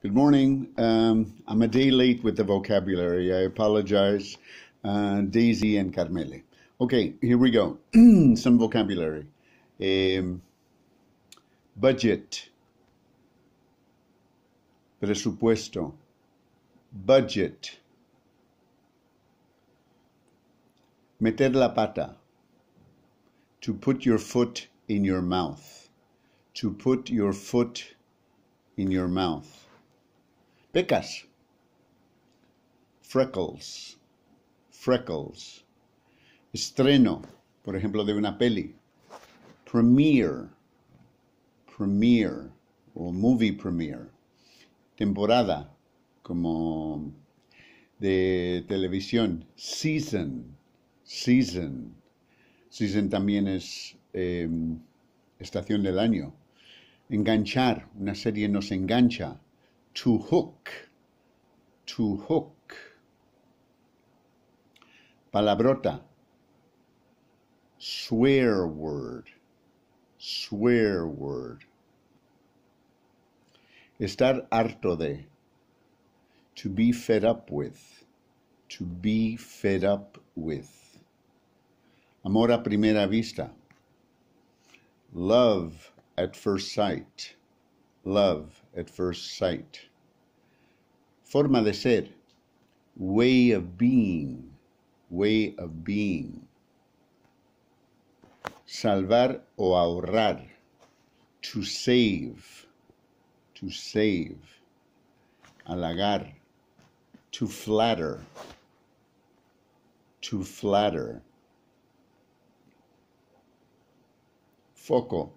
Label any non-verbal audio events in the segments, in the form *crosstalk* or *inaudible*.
Good morning. Um, I'm a day late with the vocabulary. I apologize. Uh, Daisy and Carmele. Okay, here we go. *clears throat* Some vocabulary. Um, budget. Presupuesto. Budget. Meter la pata. To put your foot in your mouth. To put your foot in your mouth. Freckles. Freckles. Estreno, por ejemplo, de una peli. Premiere. Premiere. O movie premiere. Temporada, como de televisión. Season. Season. Season también es em, estación del año. Enganchar. Una serie nos engancha to hook, to hook. Palabrota, swear word, swear word. Estar harto de, to be fed up with, to be fed up with. Amor a primera vista, love at first sight love at first sight. Forma de ser, way of being, way of being. Salvar o ahorrar, to save, to save. Alagar, to flatter, to flatter. Foco,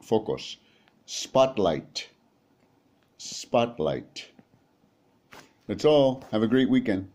focus Spotlight. Spotlight. That's all. Have a great weekend.